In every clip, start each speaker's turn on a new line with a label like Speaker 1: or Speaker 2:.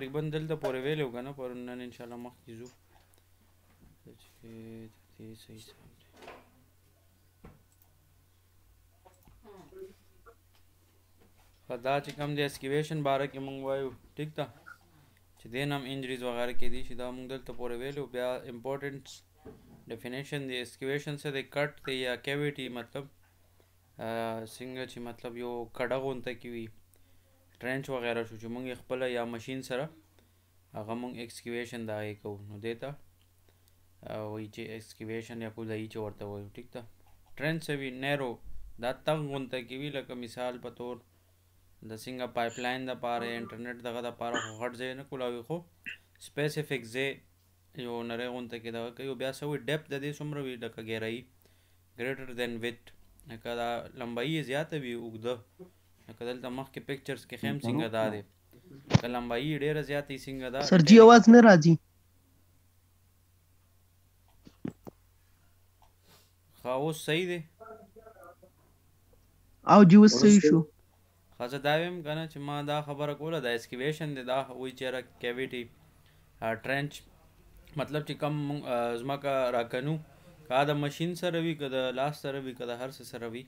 Speaker 1: تقریبا دلته پورې ویلو کنه پر نن ان شاء الله مخکې ځو چې ته صحیح سم دا چې کوم دی اسکیویشن باره کې مونږ وایو ټیک ده چې دین هم انجریز وغیره کې دي چې دا مونږ دلته پورې ویلو بیا امپورټنټ ډیفینیشن دی اسکیویشن څه دی کټ دی یا کیویټي مطلب څنګه چې مطلب یو کډه غونته کې وي ټرنچ وغیرہ شو چې مونږ خپل یا ماشين سره هغه مونږ ایکسکیویشن دا یې کوو نو دیتا وایي چې ایکسکیویشن یا کوزای چې ورته وایي ٹھیک ده ټرنچ وی نیرو دا تنګ غونته کې وی لکه مثال په تور د څنګه پایپلاین د پاره انټرنیټ دغه د پاره هټ ځای نه کولاوي خو سپیسیفیک ځای یو نری غونته کې دا کوي بیا سوي ډیپ د دې څومره وی لکه ګیرای ګریټر دین ویت لکه دا لمبایي زیاته وی وګده لکه دلته مخکې پکچرز کې هم څنګه دا دی لکه لمبایي ډېره زیاتې څنګه دا سر جی आवाज نه راځي خا اوس صحیح دی او جی اوس صحیح شو خاصه دا ویم کنه چې ما دا خبره کوله دا اسکیویشن دی دا وی چیرې کیویټي ټرنچ مطلب چې کم زما کا راکنو کا د ماشين سره وی کا د لاس سره وی کا د هر سره وی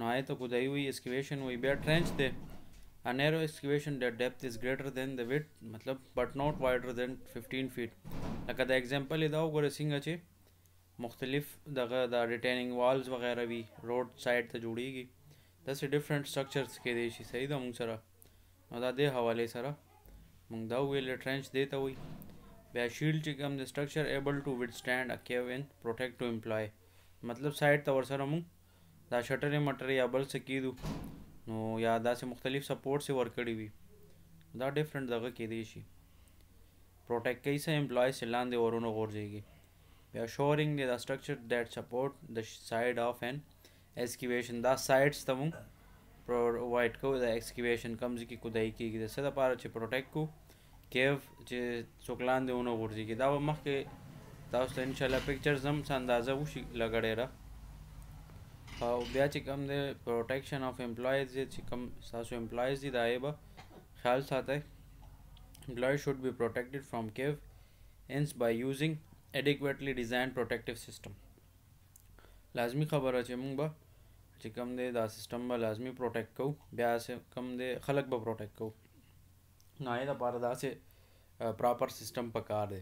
Speaker 1: نوعی ته کودایی وی اسکیویشن وی بیا ٹرنچ دی A narrow excavation their depth is greater than the width مطلب but not wider than 15 feet لکه دا example دا وګوره څنګه چې مختلف دغه د ریټیننګ والز وغیرہ وی روډ سایډ ته جوړیږي دا سه ډیفرنٹ سټرکچرز کې دي شي صحیح ده موږ سره نو دا د حواله سره موږ دا ویل ټرنچ دیته وی بیا شیلډ چې کوم د سټرکچر ایبل ټو ویدستاند ا کیو ان پروټیکټ ټو امپلای مطلب سایډ ته ور سره موږ دا شټرې مټرې یا بل څه کېدو نو یا داسې مختلف سپورټ یې ورکړي وي دا ډفرنٹ دغه کېدی شي پروټیکټ کوي څه امپلایز چې لاندې ورونه غورځېږي بیا شورینګ دی دا سټرکچر دیټ سپورټ د سایډ آف ان ایسکیویشن دا سایډس ته مونږ پرووایډ کوو د ایکسکیویشن کمز کې کودای کېږي د څه لپاره چې پروټیکټ کو کیو چې څوک لاندې ونه غورځېږي دا به مخکې تاسو ته انشاءالله پکچرز هم څه اندازه وشي لګړې را او بیا چې کوم د پروټیکشن اف امپلایز چې کوم تاسو امپلایز دي دای به خیال ساتئ امپلای شوډ بی پروټیکټډ فرام کیو انس بای یوزینګ اډیکویټلی ډیزاین پروټیکټیو سیستم لازمی خبره چې موږ به چې کوم دی دا سیستم به لازمی پروټیکټ کوو بیا چې کوم دی خلک به پروټیکټ کوو نه یې لپاره داسې پراپر سیستم پکار دی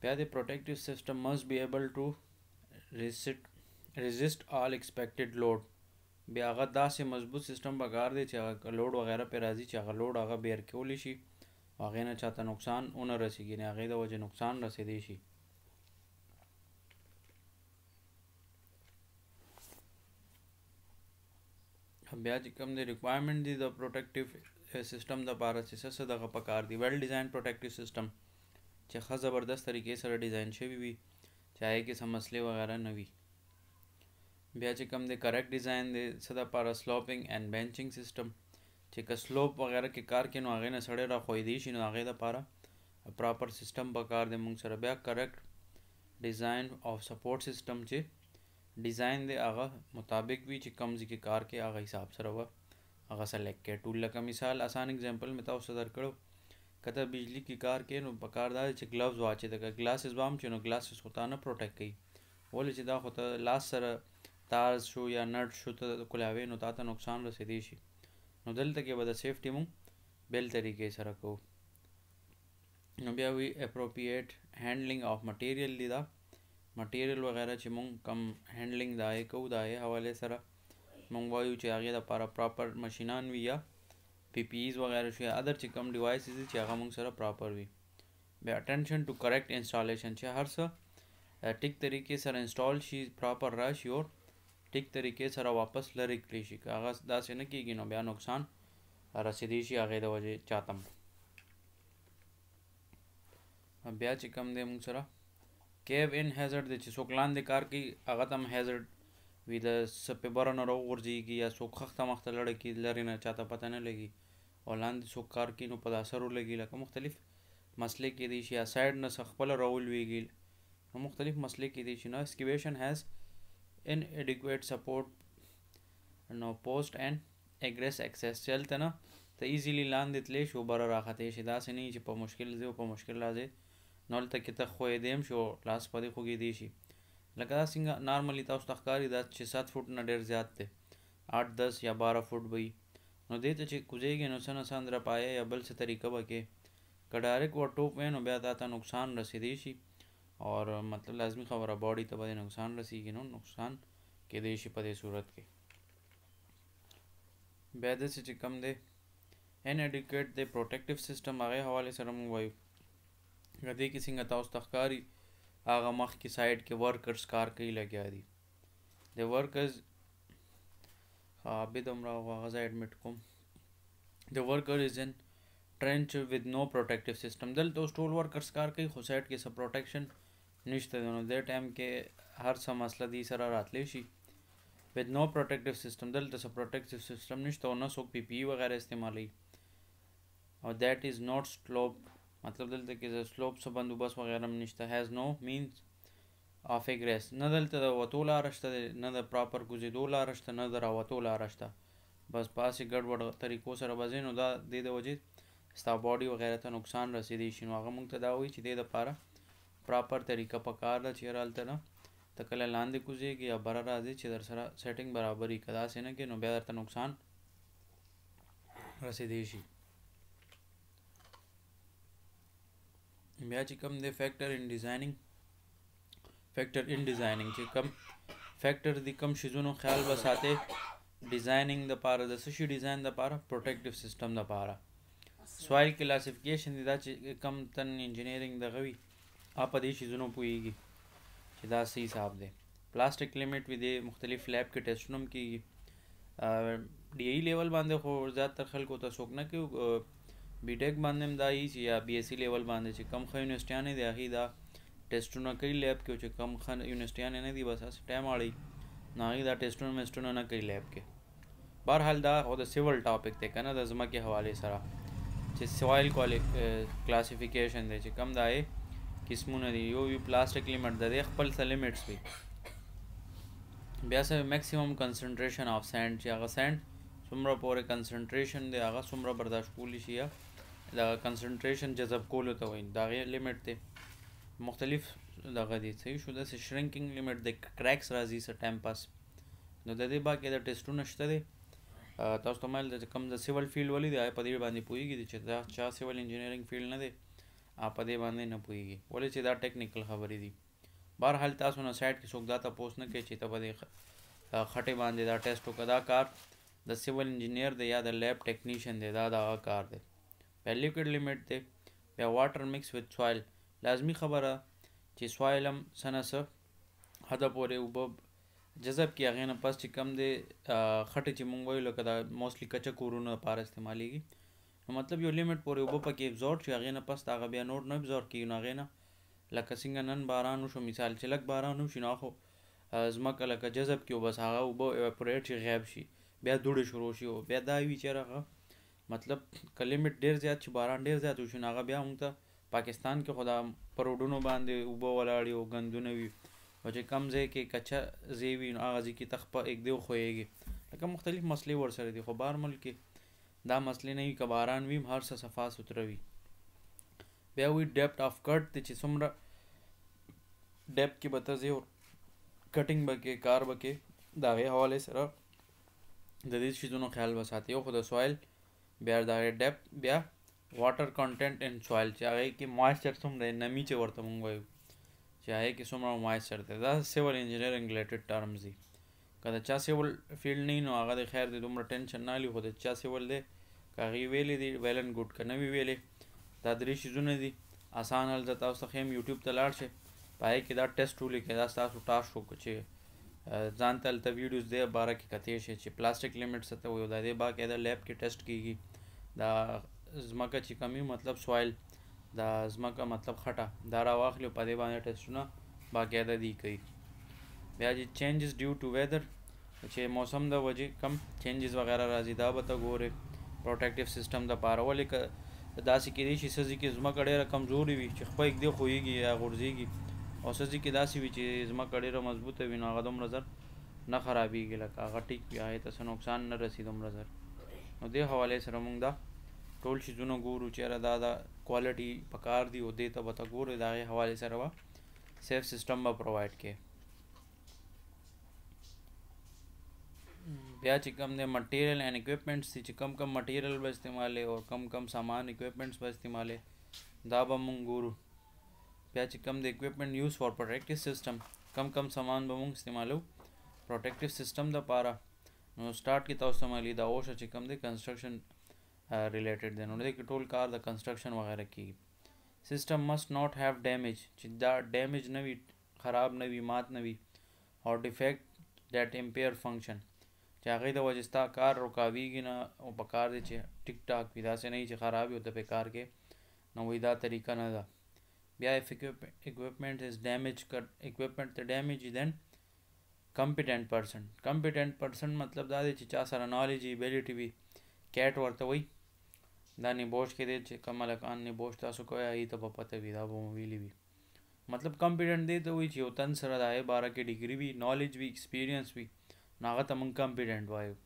Speaker 1: بیا د پروټیکټیو سیستم مست بی ایبل ټو ریسټ resist all expected load بیا هغه داسې مضبوط سیستم به کار دی چې هغه لوډ وغیره پې راځي چې هغه لوډ هغه بیر کولی شي هغې نه چاته نقصان ونه رسېږي یعنې هغې د وجې نقصان رسېدی شي بیا چې کوم دی ریکوایرمنټ دی د پروټیکټیو سیستم د پاره چې څه څه دغه پکار دی ویل ډیزاین پروټیکټیو سیستم چې ښه زبردست طریقې سره ډیزاین شوي وي چې هغې کې څه مسلې وغیره نه وي بیا چې کوم دی کرکټ ډیزاین دی څه د پاره سلوپینګ اینډ بینچینګ سیستم چې که سلوپ وغیرہ کې کار کې نو هغې نه سړی راښویدی شي نو هغې دپاره پراپر سیستم به کار دی مونږ سره بیا کرکټ ډیزاین او سپورټ سیستم چې ډیزاین دی هغه مطابق وي چې کم ځای کې کار کې هغه حساب سره وه هغه سلیکټ کې ټول لکه مثال اسان اگزامپل مې تاسو درکړو کته بجلی کې کار کې نو پکار دا چې ګلوز واچې دکه ګلاسز به هم چې نو ګلاسز خو تا نه پروټیکټ کوي ولې چې دا خو ته لاس سره تار شو یا نټ شو ته کولاوې نو تاته نقصان رسیدي شي نو دلته کې به د سیفټي مونږ بیل طریقې سره کوو نو بیا وی اپروپریټ هینډلینګ آف مټیریل دی دا مټیریل وغیرہ چې مونږ کم هینډلینګ دای کوو دای حواله سره مونږ وایو چې هغه د پاره پراپر ماشينان وی یا پی پی ایز وغیرہ شو یا ادر چې کم ډیوایسز چې هغه مونږ سره پراپر وي بیا اټنشن ټو کریکټ انسټالیشن چې هر څه ټیک طریقې سره انسټال شي پراپر راشي اور ټیک طریقې سره واپس لرې کړی شي که هغه داسې نه کېږي نو بیا نقصان رسېدی شي هغې د وجې چاته بیا چې کم دی موږ سره کیب ان هیزرډ دی چې څوک لاندې کار کوي هغه ته هم هیزرډ وي د سپېبره نه راوغورځېږي یا څوک خښته مخته لړه کړي لرې نه چاته پته نه لګي او لاندې څوک کار کوي نو په اثر ولګي لکه مختلف مسلې کېدی شي یا سایډ نه څه خپله راولوېږي نو مختلف مسلې کېدی شي نو اسکیویشن هیز inadequate support نو پوسټ اینڈ اګریس اکسس چلته نه ته ایزیلی لاندې تلې شو بره راخته شي دا سې نه چې په مشکل زه په مشکل راځي نو لته کې ته خوې دیم شو لاس پدې خوګې دی شي لکه دا څنګه نارملی تاسو تخکاری دا 6 7 فټ نه ډیر زیات دی 8 10 یا 12 فټ وي نو دې ته چې کوزېږي نو سن ساندره پایا یا بل څه طریقه وکې کډارک و ټوپ وینو بیا تا ته نقصان رسیدي شي اور مطلب لازمی خبره باډي ته به نقصان رسیږي نو نقصان کې د شي په دې صورت کې بیا د چې کم دی ان اډیکیټ د پروټیکټیو سیستم هغه حواله سره مو وایو غدې کې څنګه تاسو تخکاری هغه مخ کې سایډ کې ورکرز کار کوي لګیا دي د ورکرز عابد امرا غزا ایڈمټ کوم د ورکر از ان ټرنچ وذ نو پروټیکټیو سیستم دلته ټول ورکرز کار کوي خو سایډ کې سب پروټیکشن نشته دی نو دې ټایم کې هر څه مسله دي سره راتلی شي with no protective system دلته څه protective system نشته او نه څوک پی پی وغیرہ استعمالي او that is not slope مطلب دلته کې سلوپ څه بندوبست وغیرہ هم نشته has no means of egress نه دلته د وتو لار شته نه د پراپر کوزیدو لار شته نه د راوتو لار شته بس پاسې ګډوډ طریقو سره بزینو دا د دې وجې ستا باډي وغیرہ ته نقصان رسیدي شي نو هغه مونږ ته دا وایي چې د لپاره پراپر طریقه پکار ده چې هرالته نه ته کله لاندې کوزیږي یا بره راځي چې در سره سیټینګ برابرې که داسې نه کې نو بیا درته نقصان رسېدی شي بیا چې کوم دی فیکټر ان ډیزاینینګ فیکټر ان ډیزاینینګ چې کوم فیکټر دی کوم شیزونو خیال وساتې ډیزاینینګ د پاره د سشي ډیزاین د پاره پروټیکټیو سیستم د پاره سوایل کلاسیفیکیشن دی دا چې کم تن انجینیرینګ دغه وي آپ په دې شیزونو پوهیږي چې دا صحیح صاحب دی پلاستیک لیمټ وی د مختلف لیب کې ټیسټونه هم کیږي ډی ای لیول باندې خو زیاتره خلکو ته څوک نه کوي بی ټیک باندې هم دا ای چې یا بی ایس سی لیول باندې چې کم خو یونیورسيټیانې دی هغه دا ټیسټونه کوي لیب کې چې کم خن یونیورسيټیانې نه دی بس اس ټایم اړي نه هغه دا ټیسټونه مستونه نه کوي لیب کې بہرحال دا خو د سیول ټاپک دی کنه د ځمکې حواله سره چې سوایل کلاسیفیکیشن دی چې کم دا قسمونه دي یو وی پلاستیک لیمټ د خپل سره لیمټس وي بیا سه میکسیمم کنسنټریشن اف سینډ چې هغه سینډ څومره پورې کنسنټریشن دی هغه څومره برداشت کولی شي دا کنسنټریشن جذب کولو ته وایي دا غي لیمټ دی مختلف دغه دي صحیح شو د شرینکینګ لیمټ د کریکس راځي سه ټایم پاس نو د دې باکې د ټیسټونه شته دي تاسو ته مال د کوم د سیول فیلډ ولې دی په دې باندې پوهیږي چې دا چا سیول انجینیرینګ فیلډ نه دی په دې باندې نه پويږي ولې چې دا ټیکنیکل خبرې دي بهرحال تاسو نه سایت کې څوک دا تاسو نه کوي چې ته به خټه باندې دا ټیسټ وکړه دا کار د سیول انجینیر دی یا د لیب ټیکنیشین دی دا دا کار دی په لیکوډ لیمټ دی بیا واټر مکس وذ سوایل لازمی خبره چې سوایل هم سنسه هدا پورې وب جذب کې هغه نه پس چې کم دی خټه چې مونږ ویل کړه موستلی کچا کورونه لپاره استعمالېږي نو مطلب یو لیمټ پورې وب پکې ابزورب شي هغه نه پس هغه بیا نور نه ابزورب کیږي نو هغه نه لکه څنګه نن باران وشو مثال چې لک باران وشي نو خو ځمکه لکه جذب کې بس هغه وب ایواپوریټ شي غیب شي بیا دوړې شروع شي او بیا دا وی چې هغه مطلب کلیمټ ډیر زیات چې باران ډیر زیات وشي نو هغه بیا موږ ته پاکستان کې خدا پروډونو باندې وب ولاړی او غندونه وي او چې کم ځای کې کچا زیوی نو هغه ځکه تخپه یک دیو خوېږي لکه مختلف مسلې ورسره دي خو بار ملک کې دا مسلې نه وي که باران وي هر څه صفا سوتره وي بیا وي ډیپت آف کټ دی چې څومره ډیپ کې به ته ځې کټینګ به کې کار به کې د هغې حواله سره د دې شیزونو خیال به ساتي یو خو د سوایل بیا د هغې ډیپت بیا واټر کنټینټ ان سوایل چې هغې کې موایسچر څومره نمی چې ورته مونږ وایو چې هغې کې څومره موایسچر دی دا سیول انجینیرینګ ریلیټډ ټرمز دي که د چا سیول فیلډ نه وي نو هغه د خیر دی دومره ټینشن نه لي خو د چا سیول دی هغې ویلې دي ویل ان ګوډ که نه وي ویلې دا درې شیزونه دي اسان حل زه تاسو ته ښیم یوټیوب ته لاړ شئ په هغې کې دا ټیسټ ولیکئ دا ستاسو ټاسک وکړو چې ځان ته هلته ویډیوز دې باره کې کتې شئ چې پلاستیک لیمټ څه ته وایو دا دې باقاعده لیب کې ټیسټ کېږي دا ځمکه چې کمی مطلب سوایل دا ځمکه مطلب خټه دا را واخلي په دې باندې ټیسټونه باقاعده دي کوي بیا چې چینجز ډیو ټو ویدر چې موسم د وجې کم چینجز وغیرہ راځي دا به ته ګورې پروټیکټیو سیستم د پاره ولې ک داسې کېدی شي سزي کې زمکه ډېره کمزوري وي چې خپل دی خوېږي یا غورځيږي او سزي کې داسې وي چې زمکه ډېره مضبوطه وي نو هغه دومره زر نه خرابېږي لکه هغه ټیک یا ته څه نقصان نه رسي دومره زر نو دې حواله سره موږ دا ټول شیزونه ګورو چې را دا دا کوالټي پکار دی او دې ته به تا ګورو دا حواله سره وا سیف سیستم به پرووایډ کړي بیا چې کم د مټیریل اینڈ اکوپمنټس دي چې کم کم مټیریل به استعمالې او کم کم سامان اکوپمنټس به استعمالې دا به مونږ ګورو بیا چې کم د اکوپمنټ یوز فار پروټیکټیو سیستم کم کم سامان به مونږ استعمالو پروټیکټیو سیستم د پاره نو سٹارټ کې تاسو مالي دا اوشه چې کم د کنسټرکشن ریلیټډ دی نو د ټول کار د کنسټرکشن وغیرہ کې سیستم مست ناٹ هاف ډیمیج چې دا ډیمیج نه وي خراب نه وي مات نه وي اور ډیفیکټ دیٹ امپیر فنکشن چې هغه د وجستا کار رکاویږي نه او په کار دی چې ټیک ټاک وي داسې نه چې خراب وي او ته په کار کې نو وی دا طریقه نه ده بیا اف equipment is damage equipment ته damage then competent person competent person مطلب دا دی چې چا سره knowledge ability وي کیټ ورته وي دا نه بوش کې دی چې کمل کان نه بوش تاسو کوی ای ته په پته وي دا به ویلی وي مطلب کمپیټنټ دی ته وی چې یو تن سره د هغه باره کې ډیګري وي نالج وي ایکسپیرینس وي नागत among competent wife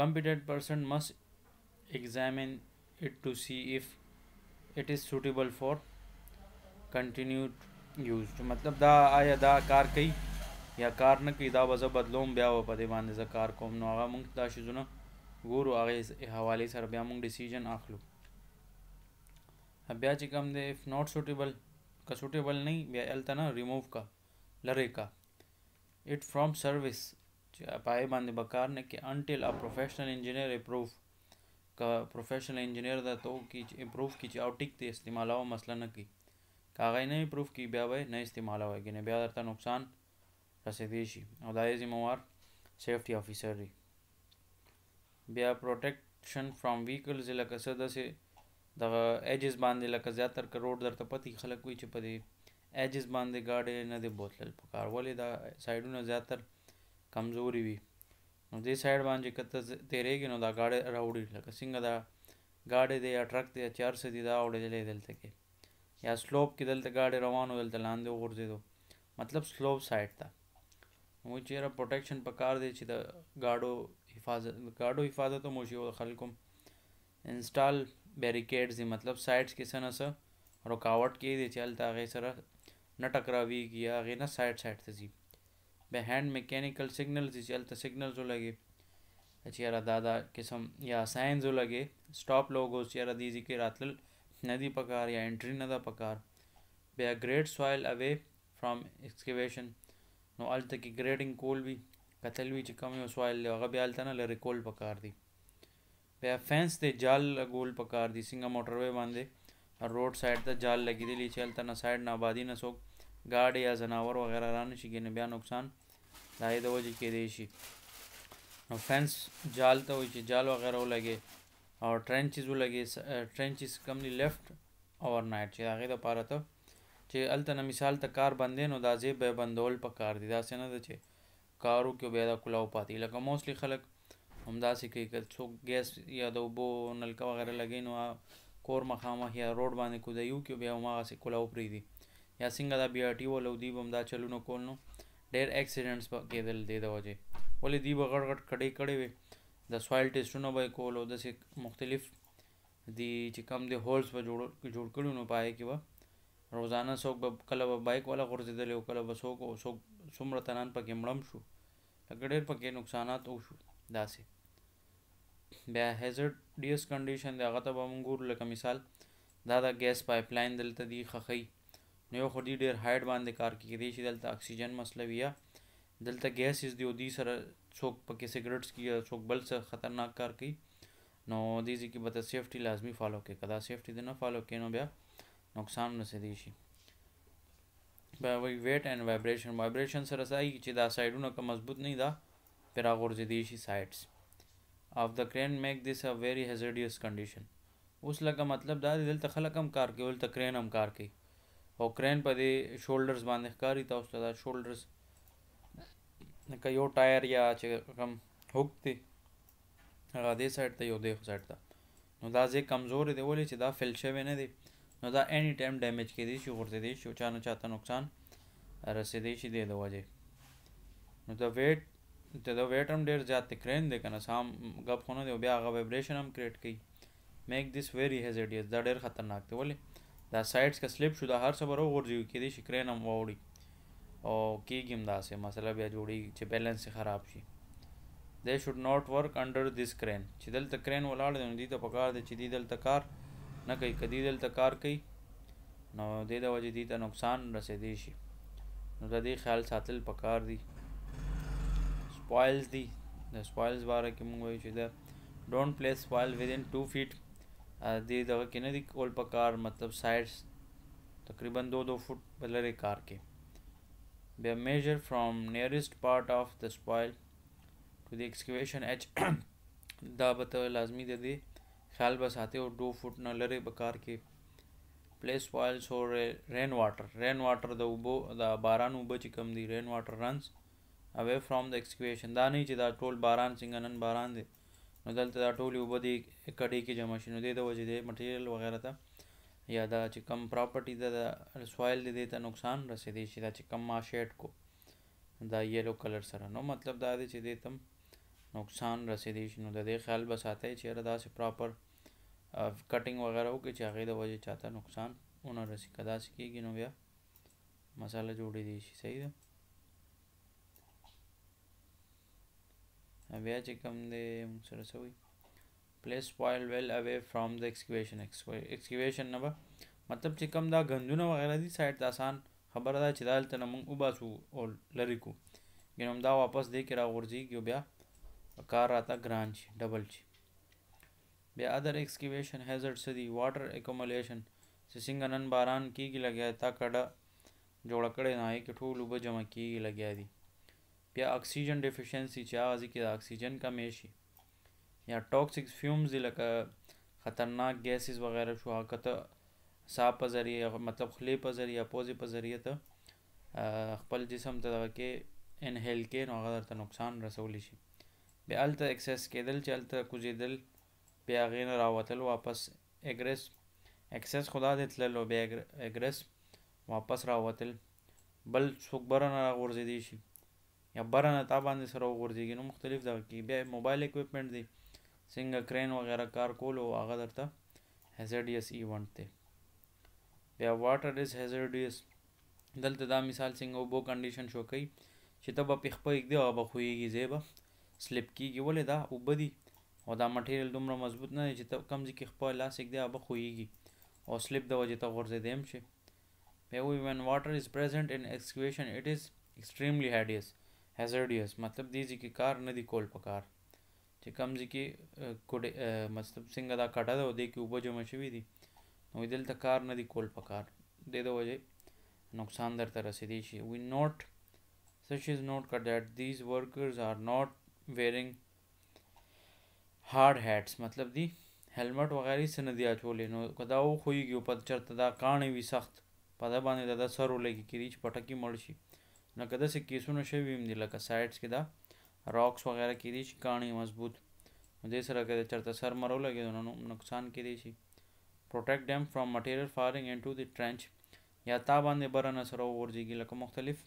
Speaker 1: Competent person must examine it to see if it is suitable for continued use मतलब दा आया दा कार कई या कार न कई दा बजा बदलोम ब्याह हो पदे बांधे सा कार कोम नो आगा मुंग दा शिजुन गोरो आगे हवाले सर ब्या मुंग डिसीजन आख लो अब ब्या कम दे इफ नॉट सुटेबल का सुटेबल नहीं ब्या एल तना रिमूव का लरे का it from service پای باندې به کار نه کې انټل ا پروفیشنل انجینیر اپروف کا پروفیشنل انجینیر دا تو کې اپروف کې چې او ټیک ته استعمالو مسله نه کې کاغې نه اپروف کې بیا به نه استعمالو کې بیا درته نقصان رسېدي شي او دا یې زموار سیفټي افیسر دی بیا پروټیکشن فرام ویکلز لکه څه داسې دغه ایجز باندې لکه زیاتر کروڑ درته پتی خلک وي چې په دې ایجز باندې ګاډي نه دی بوتل پکار ولې دا سایډونه زیاتر کمزوري وي نو دې سایډ باندې کته تیرېږي نو دا گاډي راوړي لکه څنګه دا گاډي دی یا ټرک دی یا چار څه دی دا وړلې دلته کې یا سلوپ کې دلته گاډي روانو دلته لاندې وغورځېدو مطلب سلوپ سایډ ته مو چیرې پروټیکشن پکار دی چې دا گاډو حفاظت گاډو حفاظت مو شي او خلکم انسټال بیریکیډز دی مطلب سایډز کې څه نه څه رکاوټ کې دی چې هلته هغې سره نه ټکراویږي یا هغې نه سایډ سایډ ته ځي به هینډ میکینیکل signals دي چې هلته سګنلز ولګي چې یاره دا دا قسم یا ساينز ولګي سټاپ لوګوز چې یاره دې کې راتلل نه دي پکار یا انټري نه ده پکار بیا ګریډ سوایل اوی فرام ایکسکیویشن نو هلته کې ګریډینګ کول وي کتل وي چې کوم یو سوایل دی هغه بیا هلته نه لرې کول پکار دي بیا فینس دی جال لګول پکار دي څنګه موټر وی باندې روډ سایډ ته جال لګېدلی چې هلته نه سایډ نه آبادي نه څوک ګاډی یا ځناور وغیرہ را نه شي بیا نقصان دا د وجه کې دی شي نو فنس جال ته وي چې جال وغیرہ ولګي او ټرنچز ولګي ټرنچز کملی لیفت اور نایټ چې هغه د پاره ته چې الته نه مثال ته کار باندې نو دا زی به بندول په کار دي دا څنګه ده چې کارو کې بیا دا کلاو پاتې لکه موستلی خلک هم دا سې کوي که څوک ګیس یا د وبو نلکه وغیرہ لګي نو کور مخامه یا روډ باندې کو دیو کې بیا ما سې کلاو پری دي یا څنګه دا بیا ټي ولودي بم دا چلو نو کول نو ډېر اکسیډنټس به کېدل دې د وجې ولې دوی به غټ غټ کډې کړې وې د سوایل ټیسټونه به یې کول او داسې مختلف دی چې کم دی هولز به جوړ جوړ کړي نو پای کې به روزانه څوک به کله به بایک والا غورځېدلی او کله به څوک او څوک څومره تنان پکې مړم شو لکه ډېر پکې نقصانات وشو داسې بیا هیزرډیس کنډیشن دی هغه ته به موږ ګورو لکه مثال دا د ګیس پایپ لاین دلته دی خخی نو یو خو دې ډېر هایډ باندې کار کوي کېدای شي دلته اکسیجن مسله وي یا دلته ګیس از دی او دې سره څوک پکې سګریټس کې یا څوک بل څه خطرناک کار کوي نو دې ځکه کې بته سیفټي لازمی فالو کوي کدا سیفټي دې نه فالو کوي نو بیا نقصان نه سي دي شي بیا وی ویټ اینڈ وایبریشن وایبریشن سره سای چې دا سایډونه کوم مضبوط نه دا پر غورځي دي شي سایډس اف د کرین میک دیس ا ویری هیزارډیوس کنډیشن اوس لکه مطلب دا دلته خلک هم کار کوي ولته کرین هم کار کوي او کرین په دې شولډرز باندې ښکاری تاسو ته دا شولډرز لکه یو ټایر یا چې کوم هوک دی هغه دې سایډ ته یو دې سایډ ته نو دا ځکه کمزور دی ولې چې دا فیل شوی نه دی نو دا اني ټایم ډیمیج کېدی شي ورته دی شي چا نه چاته نقصان رسېدی شي د وجه نو دا ویټ ته دا ویټ هم ډیر زیات کرین دی کنه سام غب خونه دی بیا هغه وایبریشن هم کریټ کوي میک دیس ویری هیزیډیس دا ډیر خطرناک دی ولې دا سایډس کې سلیپ شو دا هر څه برو ورځي کې دي شکرین هم وړي او کېږي هم داسې مسله بیا جوړي چې بیلنس خراب شي they should not work under this crane چې دلته کرین ولاړ دی نو دې ته پکار دی چې دې دلته کار نه کوي کدی دلته کار کوي نو دې د وجې دې ته نقصان رسېدی شي نو د دې خیال ساتل پکار دی سپایلز دی د سپایلز باره کې موږ وایو چې دا ډونټ پلیس سپایل ویدین ټو فیټ دې دغه کې نه دي کول په کار مطلب سایډس تقریبا دو دو فټ بلرې کار کې بیا میجر فرام نیرست پارٹ آف د سپایل ٹو دی ایکسکیویشن ایچ دا به ته لازمي د دې خیال به ساتې او دو فټ نه لرې به کار کې پلیس وایل سو رین واټر رین واټر د اوبو د باران اوبه چې کم دي رین واټر رنس اوې فرام د ایکسکیویشن دا نه چې دا ټول باران څنګه نن باران دی نو دلته دا ټولې اوبه دې کډې کې جمع شي نو دې د وجې د مټیریل وغیره ته یا دا چې کم پراپرټي ده د سوایل دې ته نقصان رسېدی شي دا چې کم ما شیډ کو دا یلو کلر سره نو مطلب دا دی چې دې تم نقصان رسېدی شي نو د دې خیال به ساتئ چې یاره داسې پراپر کټینګ وغیره وکړي چې هغې د وجې چاته نقصان ونه رسي که داسې کېږي نو بیا مساله جوړېدی شي صحیح ده بیا چې کوم دی موږ سره څه وایي پلیس وایل ویل اوی فرام د ایکسکیویشن ایکسکیویشن نه به مطلب چې کوم دا غندونه وغیرہ دي سایت ته آسان خبره ده چې دالته نه موږ وباسو او لرې کو ګنوم دا واپس دی کې راغورځېږي بیا کار راته ګران شي ډبل شي بیا ادر ایکسکیویشن هیزرډ څه دي واټر اکومولیشن چې څنګه نن باران کېږي لګیا تا کډه جوړه کړې نه کې ټول اوبه جمع کېږي لګیا دي بیا اکسیجن ډیفیشنسي چې هغه ځکه د اکسیجن کمې شي یا ټاکسیک فیومز لکه خطرناک ګیسز وغیرہ شو هغه ته ساه په ذریعہ مطلب خلې په ذریعہ پوزې په ذریعہ ته خپل جسم ته دغه کې انهیل کې نو هغه درته نقصان رسولی شي بیا هلته اکسس کېدل چې هلته کوزېدل بیا هغې نه راوتل واپس اګرس اکسس خدا دې تللو بیا اګرس واپس راوتل بل څوک بره نه راغورځېدی شي یا برنه تا باندې سره وغورځيږي نو مختلف دغه کې بیا موبایل اکوپمنٹ دی څنګه کرین وغیرہ کار کولو هغه درته هیزارډیس ایونت دی بیا واټر از هیزارډیس دلته دا مثال څنګه وبو کنډیشن شو کوي چې ته به پخپه یک دی هغه به خوېږي زیبه سلیپ کیږي ولې دا اوبه دي او دا مټیریل دومره مضبوط نه دی چې ته کم ځای کې خپل لاس یک دی هغه به خوېږي او سلیپ د وجې ته غورځېدی هم شي بیا وایي وین واټر از پریزنټ ان ایکسکویشن اټ از extremely hazardous هیزرډیوس مطلب دې ځکه کار نه دی کول پکار چې کم ځکه کوډ مطلب څنګه دا کټه ده او دې کې اوبه جمع شوي دي نو دلته کار نه دی کول پکار دې د وجه نقصان درته رسیدي شي وی نوټ such is note that these workers are not wearing hard hats مطلب دی هلمټ وغیرہ څه نه دی اچولې نو کدا و خوېږي په چرته دا کانې وي سخت په دا باندې دا سر ولګي کړي چې پټکی مړ شي نو کده سه کیسونه شوی هم دي لکه سایټس کې دا راکس وغیرہ کې دي چې کاني مضبوط دې سره کده چرته سر مرو لګي نو نقصان کې دي شي پروټیکټ دیم فرام مټیریل فارینګ انټو دی ټرنچ یا تا باندې برنه سره ورځيږي لکه مختلف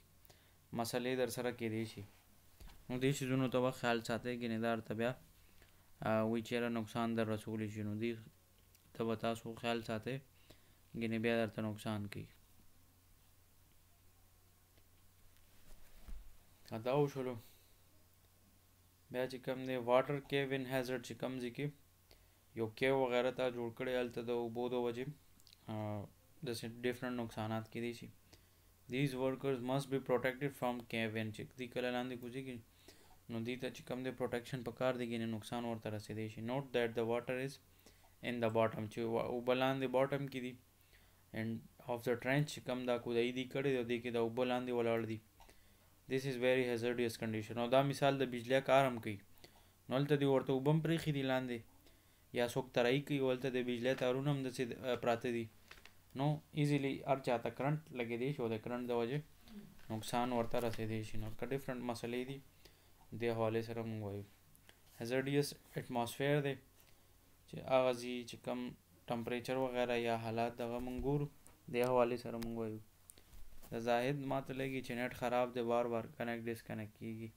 Speaker 1: مسلې در سره کې دي شي نو دې شیزونو ته خیال ساتي ګنیدار ته بیا وی چیرې نقصان در رسول شي نو دې ته تاسو خیال ساتي ګنې بیا درته نقصان کوي ادا وشولو بیا چې کم دی واټر کې وین هیزرډ چې کم ځي کې یو کې وغیرہ ته جوړ کړی هلته د اوبو د وجې داسې ډفرنټ نقصانات کېدی شي دیز ورکرز مست بی پروټیکټډ فرام کې وین چې دی کله لاندې کوځيږي نو دی ته چې کم دی پروټیکشن په کار دی کې نقصان ورته رسېدی شي نوٹ دیٹ د واټر از ان د باټم چې اوبه لاندې باټم کې دی اینڈ آف د ټرنچ چې کم دا کوځي دی کړی دی کې د اوبه لاندې ولاړ دی This is very hazardous condition او دا مثال د بجلی کار هم کوي نو هلته دې ورته اوبه هم پرېښي دي لاندې یا څوک ترایي کوي هلته د بجلی تارونه هم داسې پراته دي نو ایزیلی هر چا ته کرنټ لګېدی شي او د کرنټ د وجې نقصان ورته رسېدی شي نو که ډفرنټ مسلې دي دې حوالې سره موږ وایو هزارډیس اټماسفیر دی چې هغه ځي چې کم ټمپریچر وغیره یا حالات دغه موږ ګورو دې حوالې سره موږ وایو Zahid मात लेगी नेट ख़राब दे बार बार कनेक्ट डिसकनेक्ट कीगी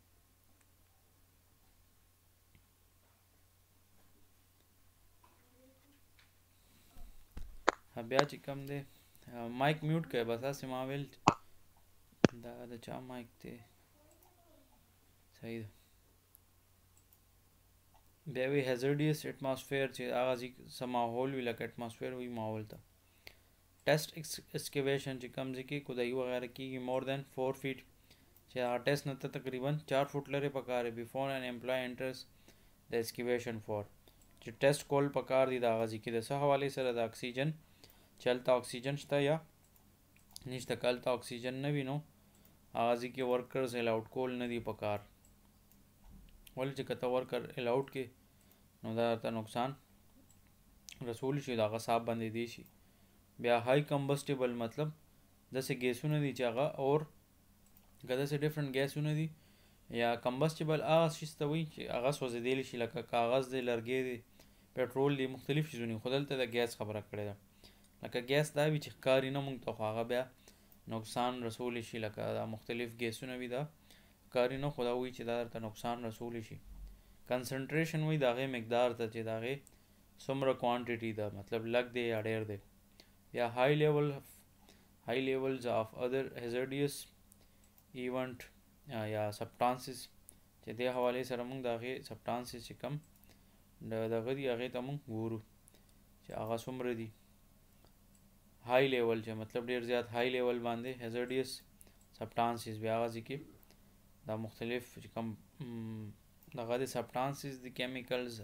Speaker 1: ब्या चिकम दे mic mute कर बस आ सिमावेल दा दा माइक ते सही बेवी हैजर्डियस एटमॉस्फेयर छे आगाजी सा माहौल विला एटमॉस्फेयर हुई माहौल था test excavation چې کم ځکه خدای وغیرہ کیږي مور دین 4 فیټ چې هغه ټیسټ نه ته تقریبا 4 فټ لري پکار بیفور ان امپلای انټرس د ایکسکیویشن فور چې ټیسټ کول پکار دي دا غزي کې د سه حواله سره د اکسیجن چلتا اکسیجن شته یا نشته کلتا اکسیجن نه وینو غزي کې ورکرز الاوټ کول نه دي پکار ول چې کته ورکر الاوټ کې نو دا ته نقصان رسول شي دا غصاب باندې دي شي بیا های کمبسټیبل مطلب داسې ګیسونه دي چې هغه اور که داسې ډفرنټ ګیسونه دي یا کمبسټیبل هغه شیز ته وایي چې هغه سوځېدلی شي لکه کاغذ دی لرګی دی پټرول دی مختلف شیزونه خو دلته د ګیس خبره کړې ده لکه ګیس دا وي چې ښکاري نه موږ ته خو هغه بیا نقصان رسولی شي لکه دا مختلف ګیسونه وي دا ښکاري نه خو دا وایي چې دا درته نقصان رسولی شي کنسنټریشن وي د هغې مقدار ته چې د هغې څومره کوانټیټي ده مطلب لږ دی یا ډېر دی yeah high level high levels of other hazardous event یا سبټانسز چې د حواله سره موږ دغه سبټانسز چې کم دغه دی هغه ته موږ ګورو چې هغه څومره دي های لیول چې مطلب ډیر زیات های لیول باندې هزارډیس سبټانسز بیا غځي کې دا مختلف چې کم دغه د سبټانسز د کیمیکلز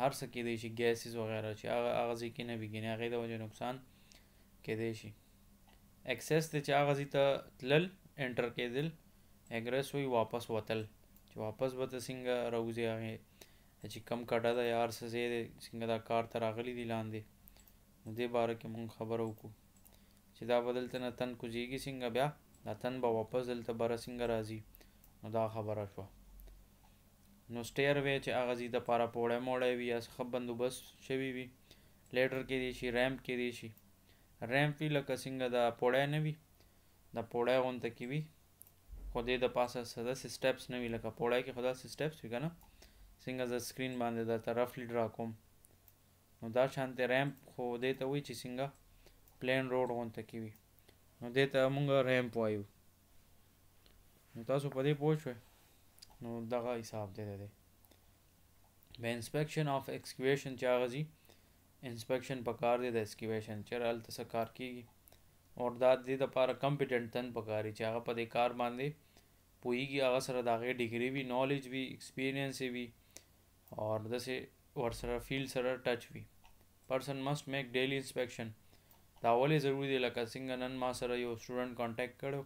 Speaker 1: هر څه کې دي چې ګیسز وغیرہ چې هغه غځي کې نه بيګنه هغه د وجه نقصان کېدای شي اکسس د چا غزي ته تلل انټر کېدل اګریس وی واپس وتل چې واپس به ته څنګه راوځي هغه چې کم کټه دا یار څه زه څنګه دا کار تر اغلی دی لاندې نو دې باره کې مونږ خبر وکړو چې دا بدلته نه تن کوزيږي څنګه بیا دا تن به واپس دلته بره څنګه راځي نو دا خبره شوه نو سټیر وی چې اغه زی د پاره پوړې موړې وی یا خبندوبس شوی وی لیټر کې دی شي رامپ کې دی شي رامپ وي لکه څنګه دا پوړی نه وي دا پوړی غونته کې وي خو دې د پاسه څه داسې سټیپس نه وي لکه پوړی کې خو داسې سټیپس وي که نه څنګه زه سکرین باندې درته رفلی ډرا کوم نو دا شانتې رامپ خو دې ته وایي چې څنګه پلین روډ غونته کې وي نو دې ته مونږ رامپ وایو نو تاسو په دې پوه شوئ نو دغه حساب دی د دی د انسپیکشن آف ایکسکویشن چې هغه ځي انسپیکشن پکار دی د اسکیویشن چیرې هلته څه کار کیږي اور دا د دې دپاره کمپیټنټ تن پکار وي چې هغه په دې کار باندې پوهېږي هغه سره د هغې ډګري وي نالج وي ایکسپیرینس وي اور داسې ورسره فیلډ سره ټچ وي پرسن مست میک ډیلی انسپیکشن دا ولې ضروری دی لکه څنګه نن ما سره یو سټوډنټ کانټیکټ کړو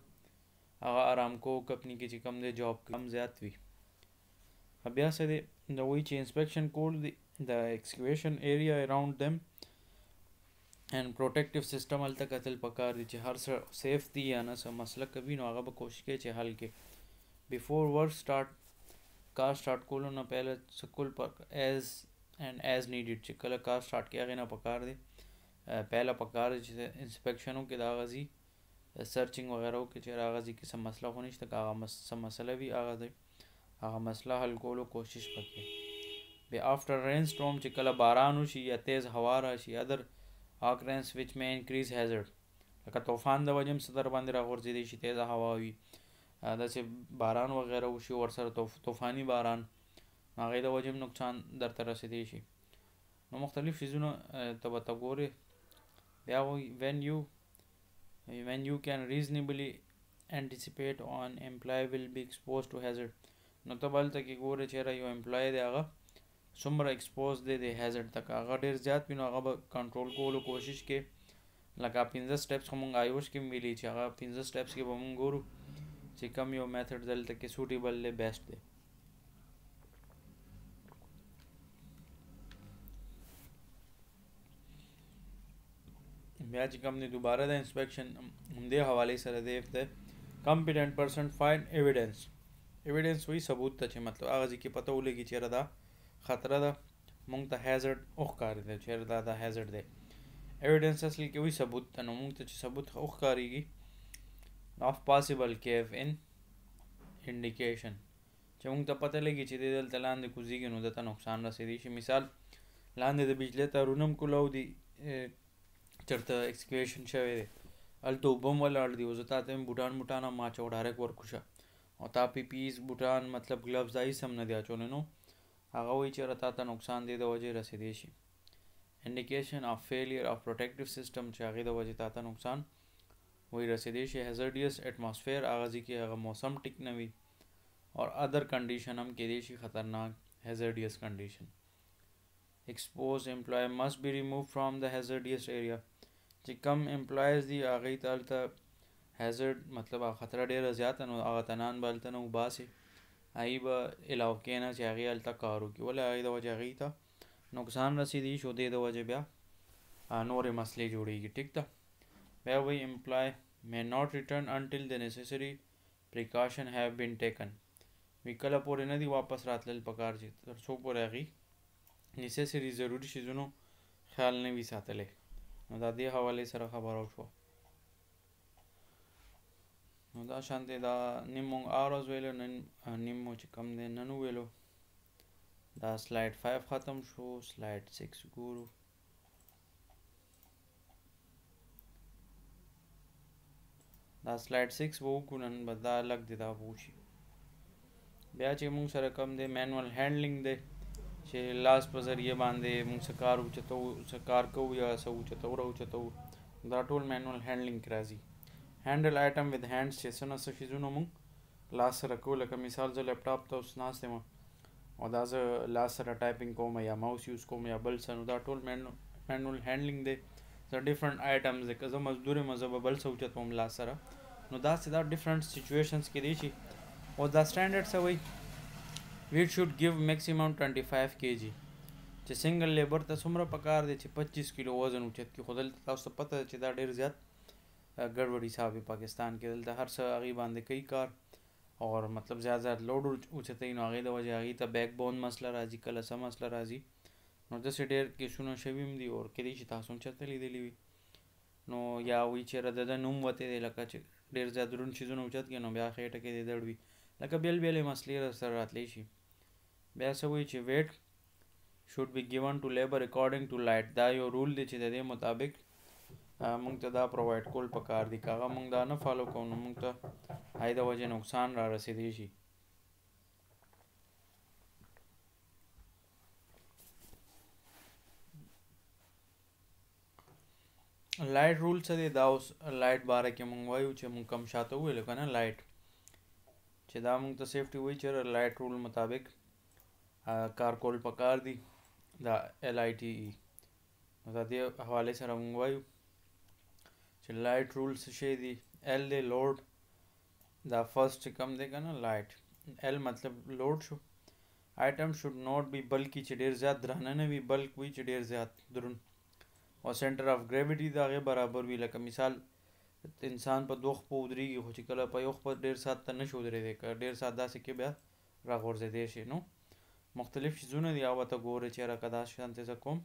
Speaker 1: هغه آرامکو کمپنی کې چې کم دی جاب کم زیات وي Abhyasade, the which inspection called the, the excavation area around them and protective system الته قتل پکار دي چې هر څه سیف دي یا نه څه مسلک کوي نو هغه به کوشش کوي چې حل کې بیفور ورک سٹارټ کار سٹارټ کولو نه پہله سکول پر ایز اینڈ ایز نیډډ چې کله کار سٹارټ کې هغه نه پکار دي پہلا پکار چې انسپیکشنو کې دا غزي سرچنګ وغیرہ کې چې راغزي کې سم مسله خو نشته هغه سم مسله وی هغه هغه مسله حل کولو کوشش وکړي بیا آفټر رین سټورم چې کله باران وشي یا تیز هوا راشي ادر occurrence which may increase hazard لکه طوفان د وجم صدر باندې راغورځېدی شي تیزه هوا وي داسې باران وغیره وشي ورسره طوفاني باران هغې د وجم نقصان درته رسېدی شي نو مختلف شیزونه ته به ته ګورې بیا when you when you can reasonably anticipate on employee will be exposed to hazard نو ته بل ته کې ګوره چیرې یو امپلای دی هغه څومره ایکسپوز دی د هیزرډ تک هغه ډیر زیات وینو هغه به کنټرول کولو کوشش کې لکه 15 سټیپس هم آیوش کې ملي چې هغه 15 سټیپس کې به مونږ ګورو چې کم یو میتھډ دلته کې سوټیبل دی بیسټ دی بیا چې کم دی دوباره د انسپیکشن همدې حواله سره دی if the competent person find evidence ایویډنس وی ثبوت ته چې مطلب هغه ځکه پته ولګي چې را دا خطر ده مونږ ته هیزرډ اوخ کار دی چې را دا هیزرډ دی ایویډنس اصل کې وی ثبوت ته نو مونږ ته چې ثبوت اوخ کاریږي of possible cave in indication چې مونږ ته پته لګي چې د دلته لاندې کوزیږي نو دته نقصان رسېدي شي مثال لاندې د بجلی تارونم کولاو دي چرته اکسکیویشن شوی دی هلته اوبه هم ولاړ دي اوس تا ته بوټان بوټانه ما چوډارک ورکوشه او تا پی پیز بوټان مطلب ګلوز دای سم نه دی اچول نو هغه وی چې رتا ته نقصان دی د وجې رسیدې شي انډیکیشن اف فیلیر اف پروټیکټیو سیستم چې هغه د وجې ته نقصان وی رسیدې شي هزارډیس اټماسفیر هغه ځکه هغه موسم ټیک نه وي اور ادر کنډیشن هم کې دی شي خطرناک هزارډیس کنډیشن exposed employee must be removed from the hazardous area چې کم امپلایز دی هغه تلته هیزرډ مطلب خطر ډیر زیات نو هغه تنان بلته نو باسي ای به علاقې نه چې هغه الته کارو کې ولا ای د وجه غي ته نقصان رسیدي شو دی د وجه بیا نورې مسلې جوړیږي ټیک ده بیا وی امپلای may not return until the necessary precaution have been taken وی کله پورې نه دی واپس راتلل پکار چې تر څو پورې غي necessary ضروری شیزونو خیال نه وی ساتلې نو دا دې حواله سره خبرو شو نو دا شانتې دا نیم مونږ آرز ویلو نن نیم مو چې کم دی نن ویلو دا سلایډ 5 ختم شو سلایډ 6 ګورو دا سلایډ 6 وو کو نن بدا لګ دی دا ووشي بیا چې مونږ سره کم دی مینوال هینډلینګ دی چې لاس په ذریعہ باندې مونږ سکار اوچتو سکار کو یا سو اوچتو راوچتو دا ټول مینوال هینډلینګ راځي هینډل آیټم وذ هینډز چې څه نه څه شیزونه مونږ لاس سره کو لکه مثال زه لپټاپ ته اوس ناست یم او دا زه لاس سره ټایپینګ کوم یا ماوس یوز کوم یا بل څه نو دا ټول مینول هینډلینګ دی زه ډفرنٹ آیټمز دی که زه مزدور یم زه به بل څه اوچتوم لاس سره نو داسې دا ډفرنٹ سچویشنز کې دی شي او دا سټینډرډ څه وایي ویټ شوډ ګیو میکسیمم 25 کیجی چې سنگل لیبر ته څومره پکار دی چې 25 کیلو وزن اوچت کی خو دلته تاسو پته چې دا ډیر زیات ګډوډ حساب پاکستان کې دلته هر څه هغه باندې کوي کار اور مطلب زیات زیات لوډ اوچته نو هغه د وجه هغه ته بیک بون مسله راځي کله سم مسله راځي نو د سټیر کې شونه شویم دی اور کدي چې تاسو چرته لیدلی وي نو یا وی چې د نوم وته دی لکه چې ډیر زیات درون شیزونه اوچت کې نو بیا خېټه کې دی دړوي لکه بیل بیل مسلې را سره راتلی شي بیا سوي چې ویټ should be given to labor according to light دا یو رول دی چې د دې مطابق مونږ ته دا پرووایډ کول پکار دي کاغه مونږ دا نه فالو کوو نو مونږ ته هاي د وجه نقصان را رسیدي شي لایټ رول څه دی دا اوس لایټ باره کې مونږ وایو چې مونږ کم شاته ویلو که نه لایټ چې دا مونږ ته سیفټي وایي چې لایټ رول مطابق کار کول پکار دي دا ایل آی ټي ای نو دا دې حواله سره مونږ وایو لایټ رول څه شی دی ال دی لوډ دا فرست کم دی کنه لایټ ال مطلب لوډ شو آیټم شوډ نوټ بی بلکی چې ډیر زیات درانه نه وي بلک وي چې ډیر زیات درون او سنټر اف ګریویټي دا غي برابر وي لکه مثال انسان په دوخ په ودرېږي خو چې کله په یو خپل ډیر سات ته نشو درېږي ډیر سات داسې کې بیا راغورځېدې شي نو مختلف شیزونه دی او ته ګوره چې را کدا شانته کوم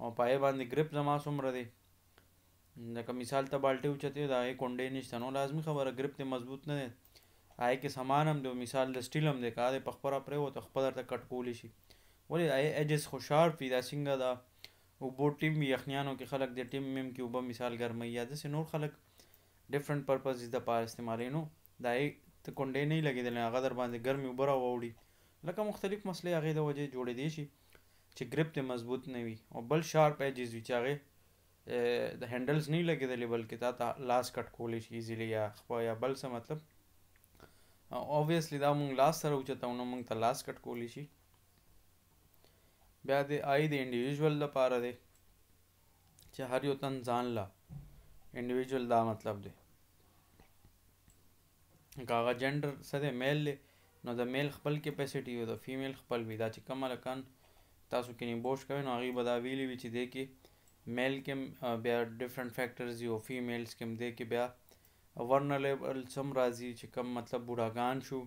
Speaker 1: او پای باندې ګریپ زما څومره دی لکه مثال ته بالټي اوچتې د هغې کونډې نشته نو لازمي خبره ګرپ دې مضبوط نه دی هغې کې سامان هم دی مثال د سټیل هم دی که هغه دې په خپله پرېوته خپل درته کټ کولی شي ولې هغې ایجز خو شارپ وي دا څنګه دا اوبو ټیم وي یخنیانو کې خلک د ټیم میم کې اوبه مثال ګرموي یا داسې نور خلک ډفرنټ پرپزز دپاره استعمالوي نو د هغې ته کونډې نه وي لګېدلې هغه در باندې ګرمې اوبه راواوړي لکه مختلف مسلې هغې د وجې جوړېدای شي چې ګرپ دې مضبوط نه وي او بل شارپ ایجز وي چې هغې د هندلز نه لګیدلی بلکې تا ته لاس کټ کولې شي ایزیلی یا خو یا بل څه مطلب اوبویسلی دا مونږ لاس سره اوچتاونه مونږ ته لاس کټ کولې شي بیا د آی د انډیویډوال لپاره دی چې هر یو تن ځان لا انډیویډوال دا مطلب دی کاغه جندر سره میل نو د میل خپل کیپیسټي او د فیمیل خپل وی دا چې کوم لکان تاسو کې نیمبوش کوي نو هغه به دا ویلي وی چې دی کې male کې بیا ډیفرنٹ فیکٹرز یو فیمیلز کې دې کې بیا ورنلیبل سم راځي چې کم مطلب بوډاګان شو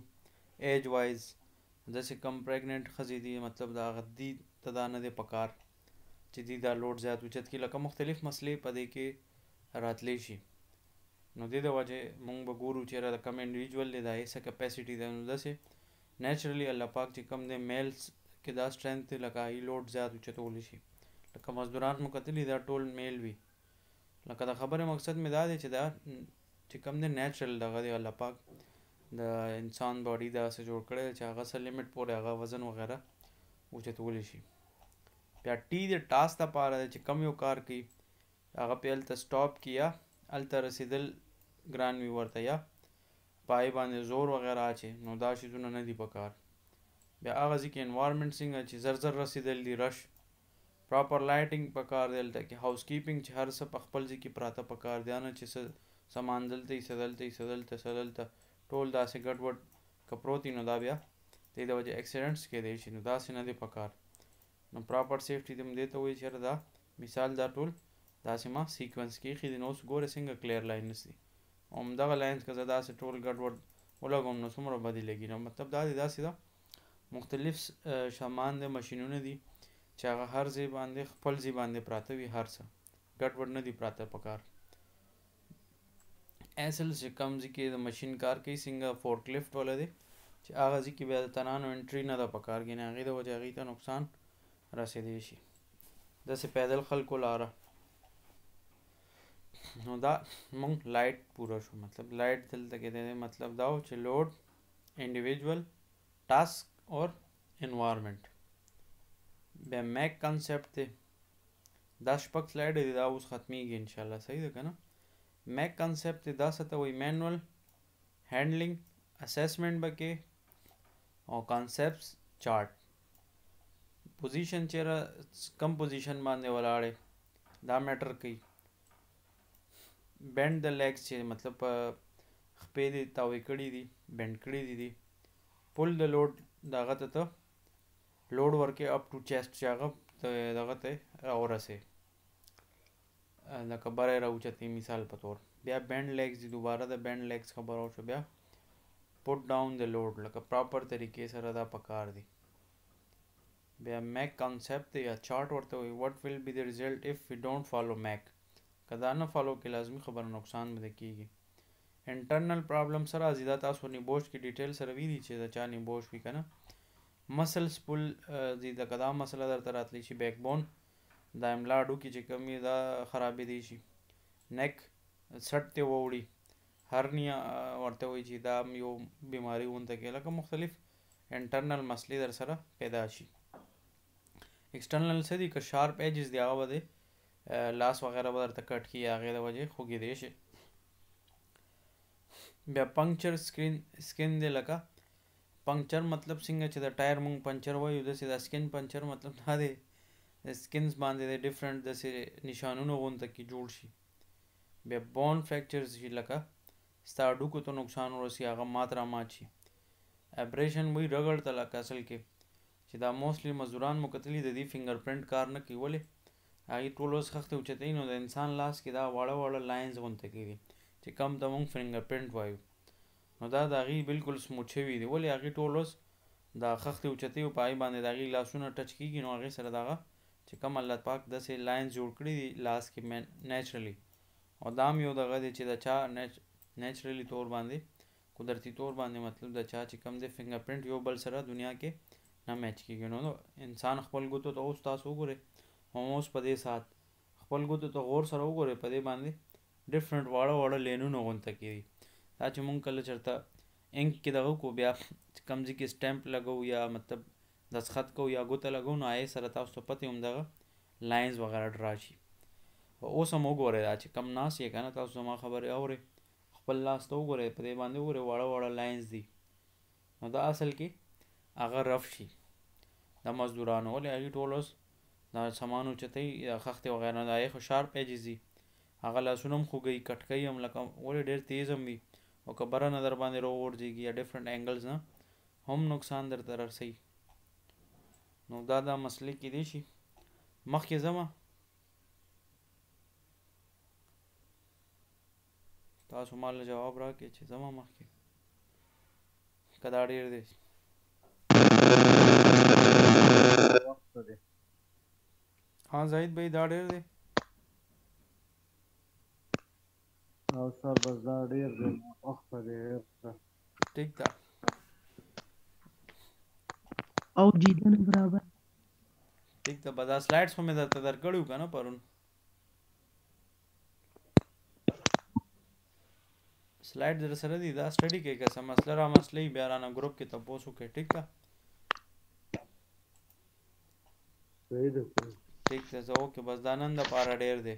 Speaker 1: ایج وایز داسې کم پریگننٹ خزي دي مطلب دا غدي تدا نه دي پکار چې دي دا لوډ زیات اوچت کې لکه مختلف مسلې پدې کې راتلی شي نو دې د وجه مونږ به ګورو چې دا کم انډیویډوال دی دا یې څه کیپاسټي ده نو داسې نیچرلی الله پاک چې کم دی میلز کې دا سټرنث لکه ای لوډ زیات اوچتول شي لکه مزدوران مو کتلی دا ټول میل وي لکه د خبره مقصد مې دا دی چې دا چې کم دی نیچرل دغه دی الله پاک د انسان باډي دا څه جوړ کړی چې هغه سره لیمټ پورې هغه وزن وغیره اوچتولی شي بیا ټی د ټاس ته پاره چې کم یو کار کوي هغه په الته سټاپ کیا الته رسیدل ګران وی ورته یا پای باندې زور وغیرہ چې نو دا شیزونه نه دی پکار بیا هغه ځکه انوایرنمنت څنګه چې زر زر رسیدل دی رش پراپر لایټینګ پکار دی دلته کې هاوس کیپینګ چې هر څه په خپل ځای کې پراته پکار دی نه چې سامان دلته یې سدلته یې سدلته سدلته ټول داسې ګډوډ کپروتی نو دا بیا دې د وجه اکسیډنټس کې دی شي نو داسې نه دی پکار نو پراپر سیفټي دې مده ته وایي چې دا مثال دا ټول داسې ما سیکونس کې خې د نو ګوره څنګه کلیر لاینز دي هم دغه لاینز کې داسې ټول ګډوډ ولګوم نو څومره بدی لګي نو مطلب دا دی داسې دا مختلف سامان د ماشینونه دي چې هغه هر ځای باندې خپل ځای باندې پراته وي هر څه ګډوډ نه دي پراته پکار اصل چې کم ځای کې د ماشین کار کوي څنګه فورک لفټ ولا دی چې هغه ځای کې بیا د تنانو انټري نه ده پکار کې نه هغې د وجې هغې ته نقصان رسېدی شي داسې پیدل خلکو لاره نو دا مونږ لایټ پوره شو مطلب لایټ دلته کې دی مطلب دا و چې لوډ انډیویجوال ټاسک اور انوایرمنٹ بیا میک کنسپټ دی دا شپږ سلایډ دی دا اوس ختمیږي انشاءالله صحیح ده که نه میک کنسپټ دی دا څه ته وایي مینول هینډلنګ اسیسمنټ به کې او کانسیپټس چارټ پوزیشن چیرې کم پوزیشن باندې ولاړې دا میټر کوي بینډ د لیګس چې مطلب خپې دې تاوې کړي دي بینډ کړي دي پل د لوډ دغه ته ته load ورکې اپ ټو چیسټ چې هغه دغه ته راورسې لکه بره راوچتې مثال په تور بیا بینډ لیگز دی دوباره د بینډ لیگز خبر او شو بیا پوټ ډاون د لوډ لکه پراپر طریقې سره دا پکار دی بیا میک کانسیپټ یا چارٹ ورته وي وات ویل بی د ریزلټ اف وی ډونټ فالو میک کدا نه فالو کې لازمی خبره نقصان به کیږي انټرنل پرابلم سره ازیدا تاسو نیبوش کې ډیټیل سره وی دي چې دا چا نیبوش وی کنه مسلز پل دی د کدا مسله درته راتلی شي بیک بون دا املا ډوکي چې کمی دا خرابې دی شي نیک سټ ته ووړي هرنیا ورته وایي چې دا یو بیماری ونته کې لکه مختلف انټرنل مسلې در سره پیدا شي ایکسټرنل څه دي که شارپ ایجز دی هغه بده لاس وغیرہ به درته کټ کی هغه د وجه خوګې دی شي بیا پنکچر سکرین سکین دی لکه پنکچر مطلب څنګه چې د ټایر مونږ پنکچر وایو داسې د سکن پنکچر مطلب دا دی د سکنز باندې د ډفرنٹ داسې نشانونو غونته کې جوړ شي بیا بون فریکچرز شي لکه ستا هډوکو ته نقصان ورسي هغه مات رامات شي ابریشن وایي رګړ ته لکه اصل کې چې دا موسټلی مزدوران مو کتلي د دې فینګر پرنټ کار نه کوي ولې هغې ټول اوس خښتې اوچتوي نو د انسان لاس کې دا واړه واړه لاینز غونته کېږي چې کم ته مونږ فینګر پرنټ وایو نو دا د هغې بلکل سموچوي دي ولې هغې ټول اوس د خښتې اوچتې په هغې باندې د هغې لاسونه ټچ کېږي نو هغې سره دغه چې کوم الله پاک داسې لاینز جوړ کړي دي لاس کې نیچرلی او دا هم یو دغه دی چې د چا نیچرلی طور باندې قدرتی طور باندې مطلب د چا چې کوم دی فنګر پرنټ یو بل سره دنیا کې نه میچ کېږي نو انسان خپل ګوتو ته اوس تاسو وګورئ هم اوس په دې سات خپل ګوتو ته غور سره وګورئ په دې باندې ډفرنټ واړه واړه لینونه غونته کېږي دا چې مونږ کله چرته انک کې دغه کو بیا کمزې کې سټیمپ لګو یا مطلب دستخط کو یا ګوته لګو نو آی سره تاسو ته پته هم دغه لاینز وغیرہ ډرا شي اوس هم وګورئ دا چې کم ناس یې کنه تاسو ما خبرې اورئ خپل لاس ته وګورئ په دې باندې وګورئ واړه واړه لاینز دي نو دا اصل کې هغه رف شي د مزدورانو ولې هغې ټول اوس دا سامان اوچتوي یا خښتې وغیرہ دا یې خو شارپ ایجز دي هغه لاسونه هم خوږوي کټکوي هم لکه ولې ډېر تیز هم وي او که بره نه در باندې راوړځېږي یا ډفرنٹ انګلز نه هم نقصان در ته رسوي نو دا دا مسلې کېدی شي مخکې ځمه تاسو مال جواب راکړئ چې زما مخکې که دا ډېر دی ها زاید بھائی دا ډېر دی او سربزدا ډېر دی وخته ډېر ده ټیک ده او دیدن برابر ټیک ده بدا سلایډز هم درته درکړیو کنه پرون سلایډ در سره دي دا سټډي کې که څه مسله را مسلې بیا رانه ګروپ کې تاسو کې ټیک ده صحیح ده ټیک ده زه اوکې بس دا نن د پاره ډېر دی